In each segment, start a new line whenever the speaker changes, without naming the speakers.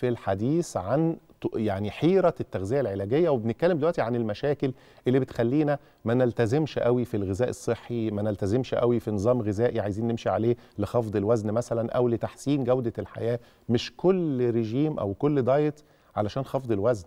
في الحديث عن يعني حيرة التغذية العلاجية وبنتكلم دلوقتي عن المشاكل اللي بتخلينا ما نلتزمش قوي في الغذاء الصحي ما نلتزمش قوي في نظام غذائي عايزين نمشي عليه لخفض الوزن مثلا أو لتحسين جودة الحياة مش كل رجيم أو كل دايت علشان خفض الوزن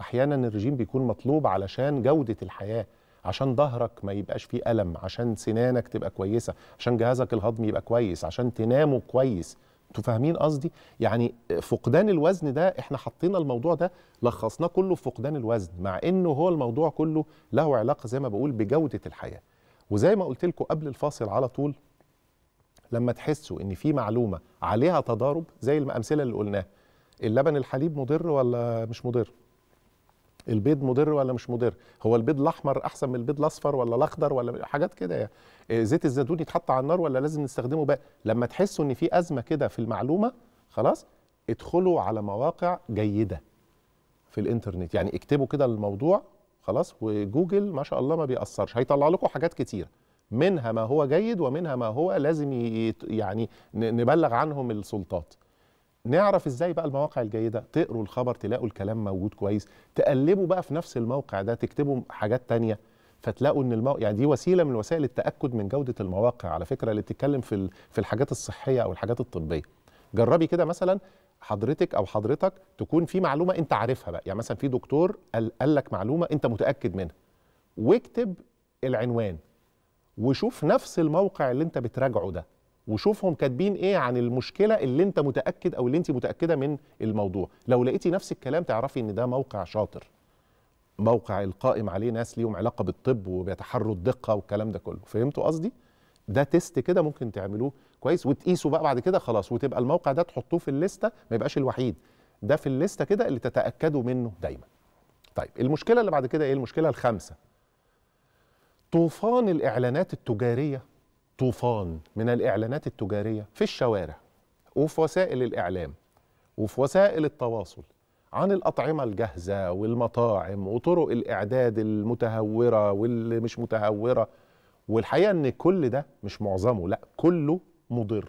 أحيانا الرجيم بيكون مطلوب علشان جودة الحياة عشان ظهرك ما يبقاش فيه ألم عشان سنانك تبقى كويسة عشان جهازك الهضمي يبقى كويس عشان تنامه كويس انتوا فاهمين قصدي يعني فقدان الوزن ده احنا حطينا الموضوع ده لخصناه كله فقدان الوزن مع انه هو الموضوع كله له علاقه زي ما بقول بجوده الحياه وزي ما قلت لكم قبل الفاصل على طول لما تحسوا ان في معلومه عليها تضارب زي الامثله اللي قلناها اللبن الحليب مضر ولا مش مضر البيض مضر ولا مش مضر هو البيض الاحمر احسن من البيض الاصفر ولا الاخضر ولا حاجات كده يعني آه، زيت الزيتون يتحط على النار ولا لازم نستخدمه بقى لما تحسوا ان في ازمه كده في المعلومه خلاص ادخلوا على مواقع جيده في الانترنت يعني اكتبوا كده الموضوع خلاص وجوجل ما شاء الله ما بيأثرش هيطلع لكم حاجات كتير منها ما هو جيد ومنها ما هو لازم يعني نبلغ عنهم السلطات نعرف ازاي بقى المواقع الجيده تقروا الخبر تلاقوا الكلام موجود كويس تقلبوا بقى في نفس الموقع ده تكتبوا حاجات تانية فتلاقوا ان المو... يعني دي وسيله من وسائل التاكد من جوده المواقع على فكره اللي بتتكلم في في الحاجات الصحيه او الحاجات الطبيه جربي كده مثلا حضرتك او حضرتك تكون في معلومه انت عارفها بقى يعني مثلا في دكتور قال لك معلومه انت متاكد منها واكتب العنوان وشوف نفس الموقع اللي انت بتراجعه ده وشوفهم كاتبين ايه عن المشكله اللي انت متاكد او اللي انت متاكده من الموضوع لو لقيتي نفس الكلام تعرفي ان ده موقع شاطر موقع القائم عليه ناس ليهم علاقه بالطب وبيتحروا الدقه والكلام ده كله فهمتوا قصدي ده تيست كده ممكن تعملوه كويس وتقيسوا بقى بعد كده خلاص وتبقى الموقع ده تحطوه في الليسته ما يبقاش الوحيد ده في الليسته كده اللي تتاكدوا منه دايما طيب المشكله اللي بعد كده ايه المشكله الخامسه طوفان الاعلانات التجاريه طوفان من الاعلانات التجاريه في الشوارع وفي وسائل الاعلام وفي وسائل التواصل عن الأطعمة الجاهزة والمطاعم وطرق الإعداد المتهورة واللي مش متهورة والحقيقة إن كل ده مش معظمه لا كله مضر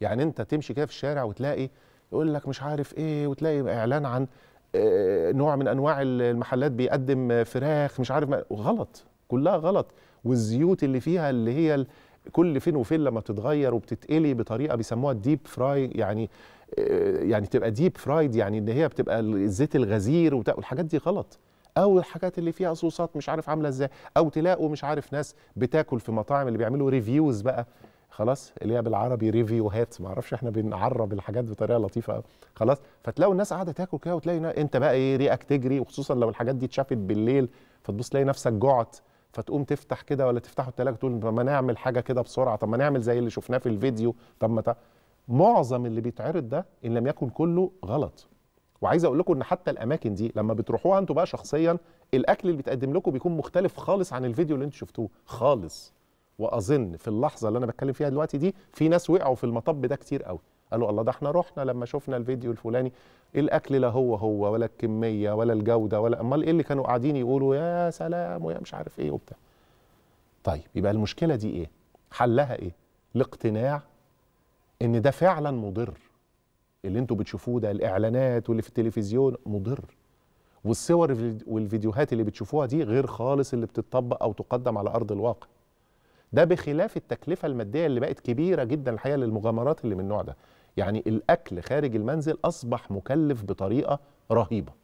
يعني أنت تمشي كده في الشارع وتلاقي يقول لك مش عارف إيه وتلاقي إعلان عن آه، نوع من أنواع المحلات بيقدم فراخ مش عارف غلط كلها غلط والزيوت اللي فيها اللي هي كل فين وفين لما بتتغير وبتتقلي بطريقه بيسموها الديب فراي يعني آه، يعني تبقى ديب فرايد يعني ان هي بتبقى الزيت الغزير والحاجات دي غلط او الحاجات اللي فيها صوصات مش عارف عامله ازاي او تلاقوا مش عارف ناس بتاكل في مطاعم اللي بيعملوا ريفيوز بقى خلاص اللي هي بالعربي ريفيوهات ما اعرفش احنا بنعرب الحاجات بطريقه لطيفه خلاص فتلاقوا الناس قاعده تاكل كده وتلاقي انت بقى ايه ريقك تجري وخصوصا لو الحاجات دي اتشافت بالليل فتبص تلاقي نفسك جعت فتقوم تفتح كده ولا تفتحوا التلاجه تقول طب ما نعمل حاجه كده بسرعه طب ما نعمل زي اللي شفناه في الفيديو طب ما معظم اللي بيتعرض ده ان لم يكن كله غلط وعايز اقول لكم ان حتى الاماكن دي لما بتروحوها انتوا بقى شخصيا الاكل اللي بيتقدم لكم بيكون مختلف خالص عن الفيديو اللي انتوا شفتوه خالص واظن في اللحظه اللي انا بتكلم فيها دلوقتي دي في ناس وقعوا في المطب ده كتير قوي قالوا الله ده احنا رحنا لما شفنا الفيديو الفلاني الاكل لا هو هو ولا الكميه ولا الجوده ولا امال ايه اللي كانوا قاعدين يقولوا يا سلام ويا مش عارف ايه وبتاع طيب يبقى المشكله دي ايه حلها ايه الاقتناع ان ده فعلا مضر اللي انتوا بتشوفوه ده الاعلانات واللي في التلفزيون مضر والصور والفيديوهات اللي بتشوفوها دي غير خالص اللي بتطبق او تقدم على ارض الواقع ده بخلاف التكلفه الماديه اللي بقت كبيره جدا الحقيقه للمغامرات اللي من النوع ده يعني الاكل خارج المنزل اصبح مكلف بطريقه رهيبه